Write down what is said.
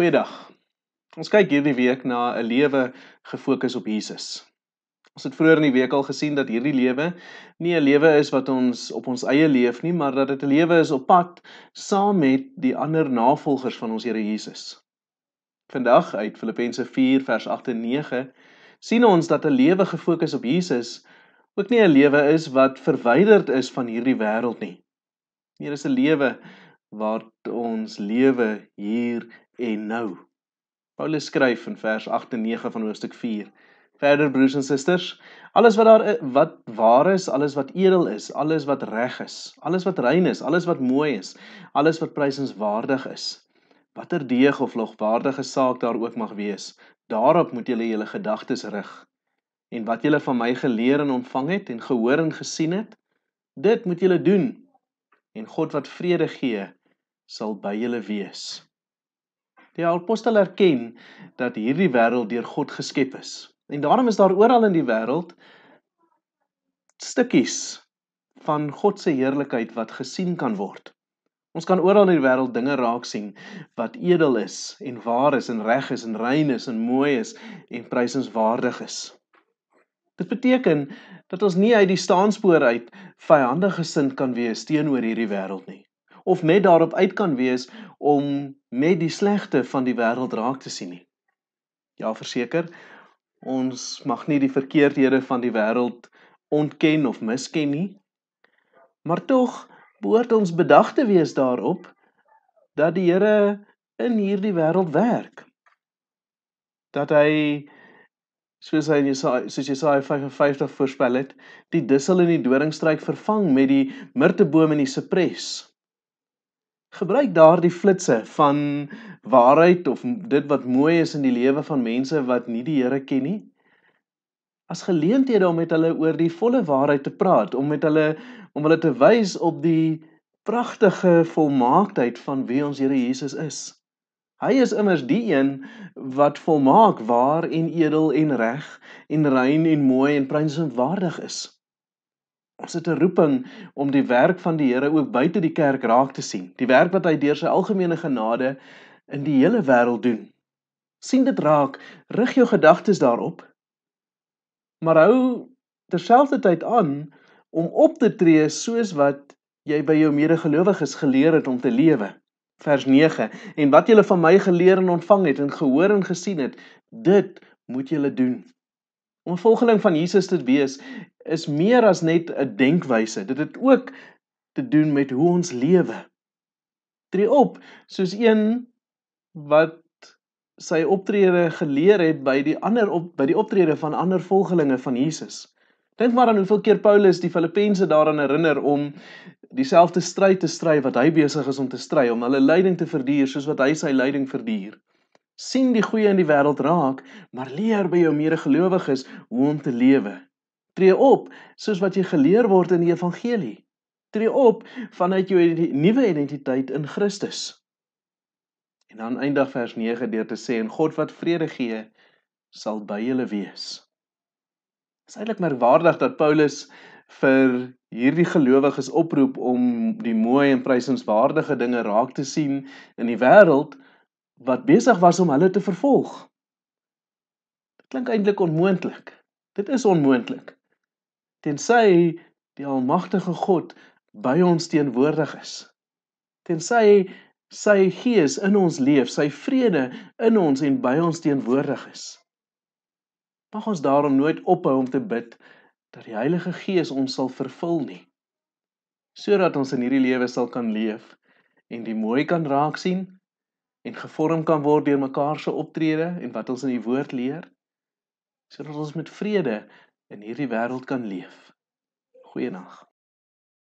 Goeiedag. Ons kyk hierdie week na 'n lewe gefokus op Jesus. Ons het vroeër in die week al gesien dat hierdie lewe nie 'n lewe is wat ons op ons eie leef nie, maar dat dit 'n lewe is op pad saam met die ander navolgers van ons Here Jesus. Vandag uit Filippense 4 vers 8 en 9 sien ons dat 'n lewe gefokus op Jesus ook nie 'n lewe is wat verwyderd is van hierdie wêreld nie. Nee, dis 'n lewe wat ons lewe hier en nou. Paulus skryf in vers 8 en 9 van hoofstuk 4. Verder broers en susters, alles wat daar wat waar is, alles wat edel is, alles wat reg is, alles wat rein is, alles wat mooi is, alles wat prysenswaardig is. Watter deeg of logwaardige saak daar ook mag wees, daarop moet julle julle gedagtes rig. En wat julle van my geleer en ontvang het en gehoor en gesien het, dit moet julle doen. En God wat vrede gee, sal by julle wees. Die apostel erken dat hierdie wêreld deur God geskep is. En daarom is daar oral in die wêreld stukkies van God se heerlikheid wat gesien kan word. Ons kan oral in die wêreld dinge raak sien wat edel is en waar is en reg is en rein is en mooi is en prysenswaardig is. Dit beteken dat ons nie uit die staanspoor uit vyandige sin kan wees teenoor hierdie wêreld nie of net daarop uit kan wees om net die slegte van die wêreld raak te sien nie. Ja, verseker, ons mag nie die verkeerdhede van die wêreld ontken of misken nie. Maar tog behoort ons bedag te wees daarop dat die Here in hierdie wêreld werk. Dat hy soos hy in Jesaja soos Jesaja 55 voorspel het, die dussel en die doringstruik vervang met die mirteboom en die cipres gebruik daardie flitsse van waarheid of dit wat mooi is in die lewe van mense wat nie die Here ken nie as geleenthede om met hulle oor die volle waarheid te praat, om met hulle om hulle te wys op die pragtige volmaaktheid van wie ons Here Jesus is. Hy is immers die een wat volmaak, waar en edel en reg en rein en mooi en prinsenwaardig is. Ons het 'n roeping om die werk van die Here ook buite die kerk raak te sien. Die werk wat hy deur sy algemene genade in die hele wêreld doen. sien dit raak, rig jou gedagtes daarop. Maar hou terselfdertyd aan om op te tree soos wat jy by jou medegelowiges geleer het om te lewe. Vers 9: En wat julle van my geleer en ontvang het en gehoor en gesien het, dit moet julle doen. Om volgeling van Jesus te wees is meer as net 'n denkwyse. Dit het ook te doen met hoe ons lewe. Tree op soos een wat sy optrede geleer het by die ander op by die optrede van ander volgelinge van Jesus. Dink maar aan hoeveel keer Paulus die Filippense daaraan herinner om dieselfde stryd te stry wat hy besig is om te stry om hulle lyding te verduur soos wat hy sy lyding verduur. Sien die goeie in die wêreld raak, maar leer by jou medegelowiges hoe om te lewe Tree op soos wat jy geleer word in die evangelie. Tree op vanuit jou nuwe identiteit in Christus. En dan eindig vers 9 deur te sê en God wat vrede gee sal by julle wees. Dit is eintlik merkwaardig dat Paulus vir hierdie gelowiges oproep om die mooi en prysenswaardige dinge raak te sien in die wêreld wat besig was om hulle te vervolg. Dit klink eintlik onmoontlik. Dit is onmoontlik tensy die almagtige God by ons teenwoordig is. Tensy sy gees in ons leef, sy vrede in ons en by ons teenwoordig is. Mag ons daarom nooit ophou om te bid dat die Heilige Gees ons sal vervul nie, sodat ons in hierdie lewe sal kan leef en die mooi kan raak sien en gevorm kan word deur mekaar se optrede en wat ons in die woord leer sodat ons met vrede in hierdie wêreld kan leef. Goeienaand.